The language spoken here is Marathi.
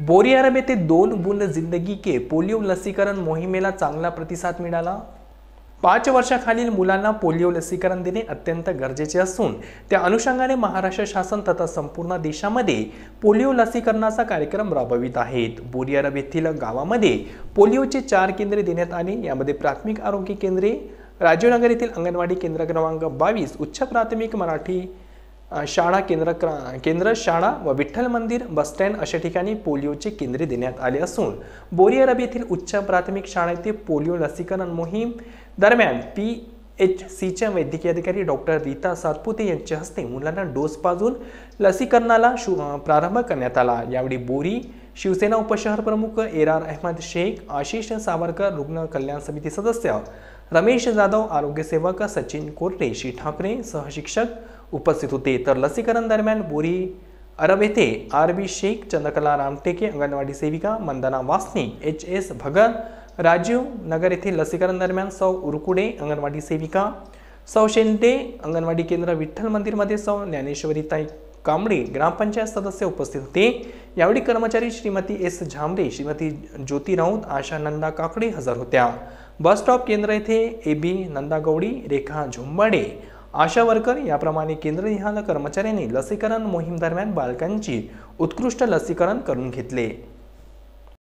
अरब येथे दोन बुंद जिंदगी के पोलिओ लसीकरण मोहिमेला चांगला प्रतिसाद मिळाला पाच वर्षाखालील मुलांना पोलिओ लसीकरण देणे अत्यंत गरजेचे असून त्या अनुषंगाने महाराष्ट्र शासन तथा संपूर्ण देशामध्ये पोलिओ लसीकरणाचा कार्यक्रम राबवित आहेत अरब येथील गावामध्ये पोलिओचे चार केंद्रे देण्यात आले यामध्ये प्राथमिक आरोग्य केंद्रे राजीवनगर येथील अंगणवाडी केंद्र क्रमांक बावीस उच्च प्राथमिक मराठी शाळा केंद्र केंद्र शाळा व विठ्ठल मंदिर बसस्टँड अशा ठिकाणी पोलिओचे केंद्रे देण्यात आले असून बोरी रबी येथील उच्च प्राथमिक शाळेतील पोलिओ लसीकरण मोहीम दरम्यान पी एच सीच्या वैद्यकीय अधिकारी डॉक्टर रीता सातपुते यांच्या हस्ते मुलांना डोस पाजून लसीकरणाला प्रारंभ करण्यात आला यावेळी बोरी शिवसेना उपशहर प्रमुख एर आर अहमद शेख आशिष सावरकर रुग्ण कल्याण समिती सदस्य रमेश जाधव आरोग्य सेवक सचिन कोरटे श्री ठाकरे सहशिक्षक उपस्थित होते तर लसीकरण दरम्यान बोरी अरब येथे आरबी शेख चंद्रकला रामटेके अंगणवाडी सेविका मंदना वासने एच एस भगत राजीव नगर येथे लसीकरण दरम्यान सौ उरकुडे अंगणवाडी सेविका सौ शेंडे अंगणवाडी केंद्र विठ्ठल मंदिरमध्ये सौ ज्ञानेश्वरीताई कांबळे ग्रामपंचायत सदस्य उपस्थित होते यावेळी कर्मचारी श्रीमती एस झांबरे श्रीमती ज्योती राऊत आशा नंदा काकडे हजर होत्या बस स्टॉप केंद्र येथे A B Nanda गवडी Rekha झुंबाडे Asha worker याप्रमाणे निहाल कर्मचाऱ्यांनी लसीकरण मोहीम दरम्यान बालकांची उत्कृष्ट लसीकरण करून घेतले